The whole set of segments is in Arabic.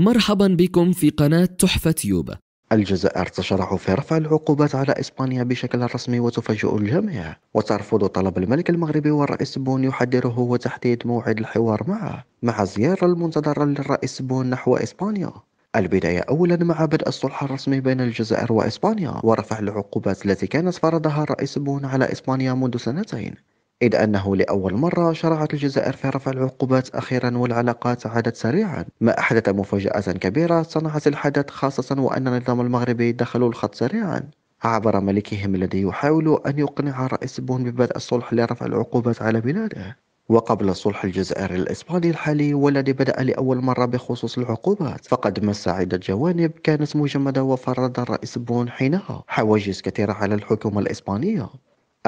مرحبا بكم في قناة تحفة تيوب الجزائر تشرع في رفع العقوبات على إسبانيا بشكل رسمي وتفاجئ الجميع وترفض طلب الملك المغربي والرئيس بون يحذره وتحديد موعد الحوار معه مع زيارة المنتظرة للرئيس بون نحو إسبانيا البداية أولا مع بدء الصلح الرسمي بين الجزائر وإسبانيا ورفع العقوبات التي كانت فرضها الرئيس بون على إسبانيا منذ سنتين إذ أنه لأول مرة شرعت الجزائر في رفع العقوبات أخيرا والعلاقات عادت سريعا ما أحدث مفاجأة كبيرة صنعت الحدث خاصة وأن النظام المغربي دخلوا الخط سريعا عبر ملكهم الذي يحاول أن يقنع رئيس بون ببدء الصلح لرفع العقوبات على بلاده وقبل صلح الجزائر الإسباني الحالي والذي بدأ لأول مرة بخصوص العقوبات فقد مس عدة جوانب كانت مجمدة وفرض الرئيس بون حينها حواجز كثيرة على الحكومة الإسبانية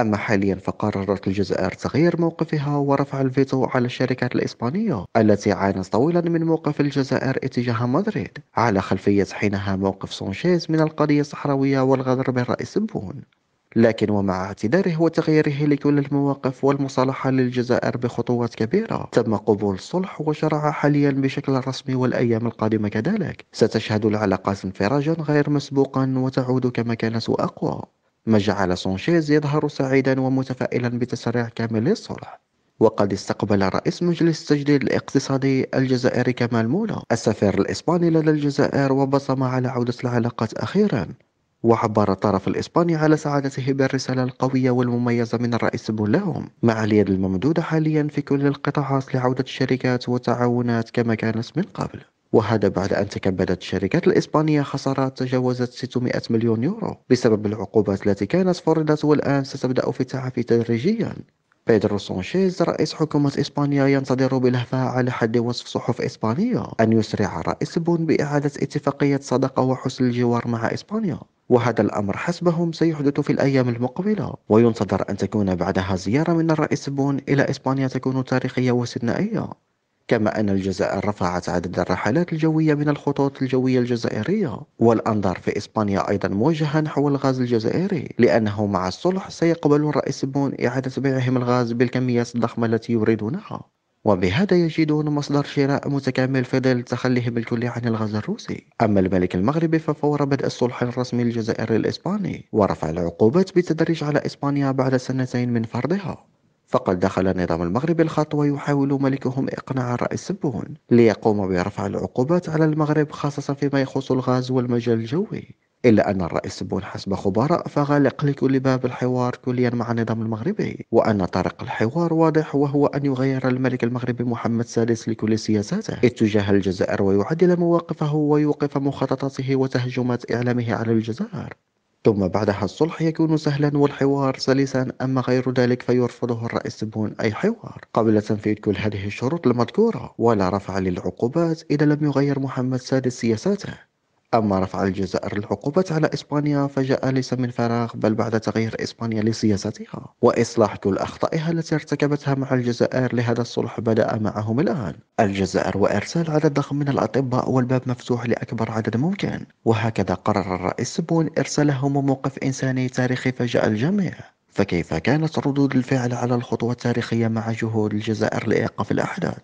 أما حاليا فقررت الجزائر تغيير موقفها ورفع الفيتو على الشركات الإسبانية التي عانت طويلا من موقف الجزائر اتجاه مدريد على خلفية حينها موقف سونشيز من القضية الصحراوية والغدر بالرئيس بون لكن ومع اعتذاره وتغييره لكل المواقف والمصالحة للجزائر بخطوات كبيرة تم قبول الصلح وشرع حاليا بشكل رسمي والأيام القادمة كذلك ستشهد العلاقات انفراجا غير مسبوقا وتعود كما كانت أقوى ما جعل سانشيز يظهر سعيدا ومتفائلا بتسريع كامل للصلح وقد استقبل رئيس مجلس التجديد الاقتصادي الجزائري كمال مولا السفير الإسباني لدى الجزائر وبصم على عودة العلاقات أخيرا وعبر الطرف الإسباني على سعادته بالرسالة القوية والمميزة من الرئيس بولهم مع اليد الممدودة حاليا في كل القطاعات لعودة الشركات والتعاونات كما كانت من قبل وهذا بعد أن تكبدت الشركات الإسبانية خسارات تجاوزت 600 مليون يورو بسبب العقوبات التي كانت فرضت والآن ستبدأ في التعافي تدريجيا بيدرو سانشيز رئيس حكومة إسبانيا ينتظر بلهفة على حد وصف صحف إسبانية أن يسرع رئيس بون بإعادة اتفاقية صدقة وحسن الجوار مع إسبانيا وهذا الأمر حسبهم سيحدث في الأيام المقبلة وينتظر أن تكون بعدها زيارة من الرئيس بون إلى إسبانيا تكون تاريخية واستثنائية كما أن الجزائر رفعت عدد الرحلات الجوية من الخطوط الجوية الجزائرية والأنظار في إسبانيا أيضا موجهة نحو الغاز الجزائري لأنه مع الصلح سيقبل الرئيس بون إعادة بيعهم الغاز بالكميات الضخمة التي يريدونها وبهذا يجدون مصدر شراء متكامل في ظل تخليهم الكلي عن الغاز الروسي أما الملك المغربي ففور بدء الصلح الرسمي الجزائري الإسباني ورفع العقوبات بالتدريج على إسبانيا بعد سنتين من فرضها فقد دخل النظام المغربي الخط ويحاول ملكهم إقناع الرئيس بون ليقوم برفع العقوبات على المغرب خاصة فيما يخص الغاز والمجال الجوي إلا أن الرئيس بون حسب خبراء فغالق لكل باب الحوار كليا مع النظام المغربي وأن طريق الحوار واضح وهو أن يغير الملك المغربي محمد السادس لكل سياساته اتجاه الجزائر ويعدل مواقفه ويوقف مخططاته وتهجمات إعلامه على الجزائر ثم بعدها الصلح يكون سهلا والحوار سلسا أما غير ذلك فيرفضه الرئيس بون أي حوار قبل تنفيذ كل هذه الشروط المذكورة ولا رفع للعقوبات إذا لم يغير محمد السادس سياساته أما رفع الجزائر العقوبات على إسبانيا فجاء ليس من فراغ بل بعد تغيير إسبانيا لسياستها وإصلاح كل أخطائها التي ارتكبتها مع الجزائر لهذا الصلح بدأ معهم الآن الجزائر وإرسال عدد ضخم من الأطباء والباب مفتوح لأكبر عدد ممكن وهكذا قرر الرئيس بون إرسالهم موقف إنساني تاريخي فجأ الجميع فكيف كانت ردود الفعل على الخطوة التاريخية مع جهود الجزائر لإيقاف الأحداث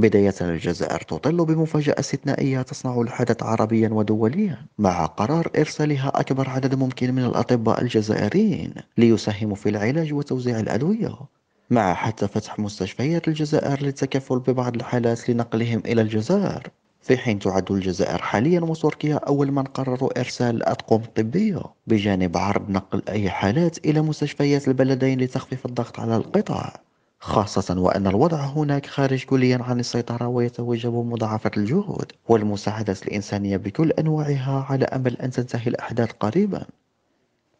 بداية الجزائر تطل بمفاجأة استثنائية تصنع الحدث عربيا ودوليا مع قرار إرسالها أكبر عدد ممكن من الأطباء الجزائريين ليساهموا في العلاج وتوزيع الأدوية مع حتى فتح مستشفيات الجزائر للتكفل ببعض الحالات لنقلهم إلى الجزائر في حين تعد الجزائر حاليا وتركيا أول من قرروا إرسال الأطقم الطبية بجانب عرض نقل أي حالات إلى مستشفيات البلدين لتخفيف الضغط على القطاع خاصة وأن الوضع هناك خارج كليا عن السيطرة ويتوجب مضاعفة الجهود والمساعدة الإنسانية بكل أنواعها على أمل أن تنتهي الأحداث قريبا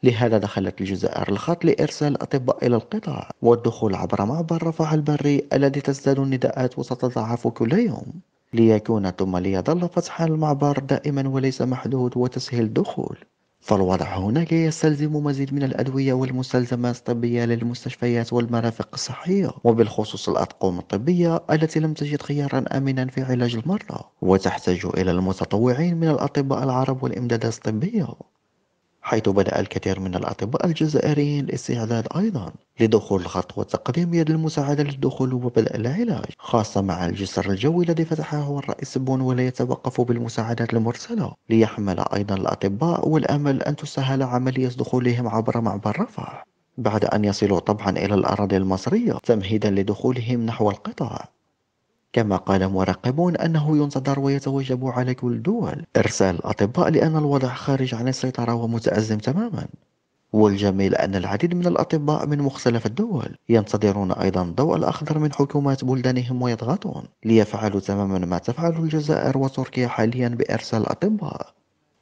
لهذا دخلت الجزائر الخط لإرسال الأطباء إلى القطاع والدخول عبر معبر رفح البري الذي تزداد النداءات وتتضاعف كل يوم ليكون ثم ليظل فتح المعبر دائما وليس محدود وتسهيل الدخول فالوضع هنا لا يستلزم مزيد من الأدوية والمستلزمات الطبية للمستشفيات والمرافق الصحية وبالخصوص الأطقم الطبية التي لم تجد خيارا آمنا في علاج المرضى وتحتاج إلى المتطوعين من الأطباء العرب والإمدادات الطبية حيث بدأ الكثير من الأطباء الجزائريين الاستعداد أيضا لدخول خطوة تقديم يد المساعدة للدخول وبدء العلاج خاصة مع الجسر الجوي الذي فتحه الرئيس بون ولا يتوقف بالمساعدات المرسلة ليحمل أيضا الأطباء والأمل أن تسهل عملية دخولهم عبر معبر رفح بعد أن يصلوا طبعا إلى الأراضي المصرية تمهيدا لدخولهم نحو القطاع كما قال مراقبون أنه ينتظر ويتوجب على كل الدول إرسال الأطباء لأن الوضع خارج عن السيطرة ومتأزم تماما والجميل أن العديد من الأطباء من مختلف الدول ينتظرون أيضا الضوء الأخضر من حكومات بلدانهم ويضغطون ليفعلوا تماما ما تفعل الجزائر وتركيا حاليا بإرسال الأطباء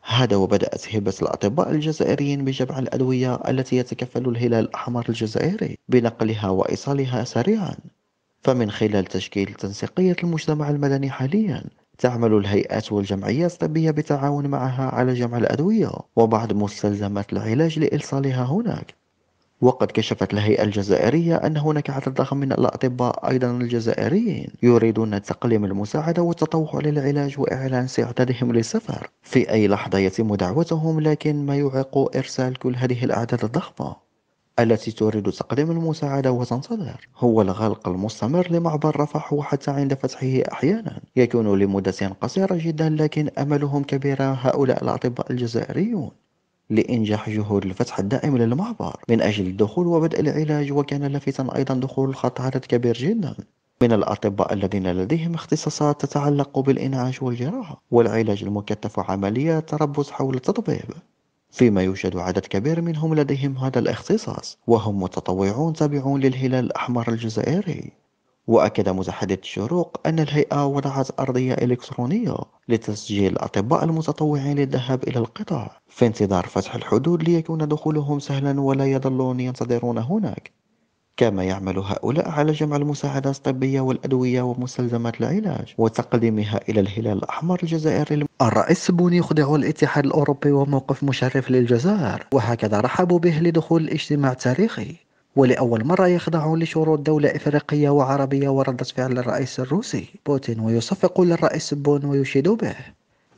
هذا وبدأت هبة الأطباء الجزائريين بجمع الأدوية التي يتكفل الهلال الأحمر الجزائري بنقلها وإيصالها سريعا فمن خلال تشكيل تنسيقية المجتمع المدني حاليا تعمل الهيئات والجمعيات الطبية بالتعاون معها على جمع الأدوية وبعض مستلزمات العلاج لإلصالها هناك وقد كشفت الهيئة الجزائرية أن هناك عدد ضخم من الأطباء أيضا الجزائريين يريدون تقليم المساعدة والتطوع للعلاج وإعلان استعدادهم للسفر في أي لحظة يتم دعوتهم لكن ما يعيق إرسال كل هذه الأعداد الضخمة التي تريد تقديم المساعدة وتنتظر هو الغلق المستمر لمعبر رفح وحتى عند فتحه أحيانا يكون لمدة قصيرة جدا لكن أملهم كبيرة هؤلاء الأطباء الجزائريون لإنجاح جهود الفتح الدائم للمعبر من أجل الدخول وبدء العلاج وكان لافتا أيضا دخول الخط عدد كبير جدا من الأطباء الذين لديهم اختصاصات تتعلق بالإنعاش والجراحة والعلاج المكثف وعمليات تربص حول التطبيب فيما يوجد عدد كبير منهم لديهم هذا الاختصاص وهم متطوعون تابعون للهلال الأحمر الجزائري وأكد متحدث الشروق أن الهيئة وضعت أرضية إلكترونية لتسجيل الأطباء المتطوعين للذهاب إلى القطاع في انتظار فتح الحدود ليكون دخولهم سهلا ولا يظلون ينتظرون هناك كما يعمل هؤلاء على جمع المساعدات الطبية والأدوية ومستلزمات العلاج وتقديمها إلى الهلال الأحمر الجزائري الرئيس بوني يخضع الاتحاد الأوروبي وموقف مشرف للجزائر وهكذا رحبوا به لدخول الاجتماع التاريخي ولأول مرة يخضع لشروط دولة إفريقية وعربية وردة فعل الرئيس الروسي بوتين ويصفق للرئيس بون ويشيد به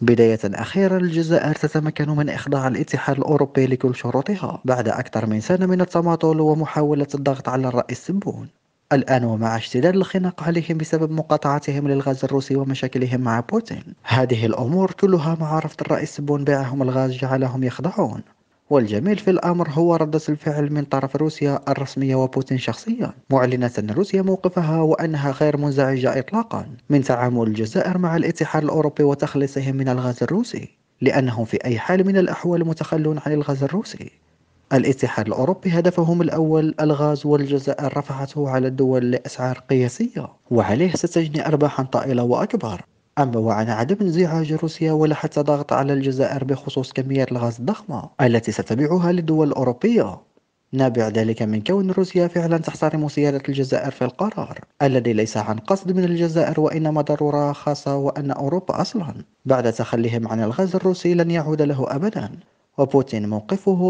بداية أخيرا الجزائر تتمكن من إخضاع الاتحاد الأوروبي لكل شروطها بعد أكثر من سنة من التماطل ومحاولة الضغط على الرئيس سبون الآن ومع اشتداد الخناق عليهم بسبب مقاطعتهم للغاز الروسي ومشاكلهم مع بوتين هذه الأمور كلها مع رفض الرئيس سبون بيعهم الغاز جعلهم يخضعون والجميل في الأمر هو ردة الفعل من طرف روسيا الرسمية وبوتين شخصيا معلنة أن روسيا موقفها وأنها غير منزعجة إطلاقا من تعامل الجزائر مع الاتحاد الأوروبي وتخليصهم من الغاز الروسي لأنهم في أي حال من الأحوال متخلون عن الغاز الروسي الاتحاد الأوروبي هدفهم الأول الغاز والجزائر رفعته على الدول لأسعار قياسية وعليه ستجني أرباحا طائلة وأكبر أما وعن عدم انزعاج روسيا ولا حتى ضغط على الجزائر بخصوص كميات الغاز الضخمة التي ستبيعها للدول الأوروبية نابع ذلك من كون روسيا فعلا تحترم سيادة الجزائر في القرار الذي ليس عن قصد من الجزائر وإنما ضرورة خاصة وأن أوروبا أصلا بعد تخليهم عن الغاز الروسي لن يعود له أبدا وبوتين موقفه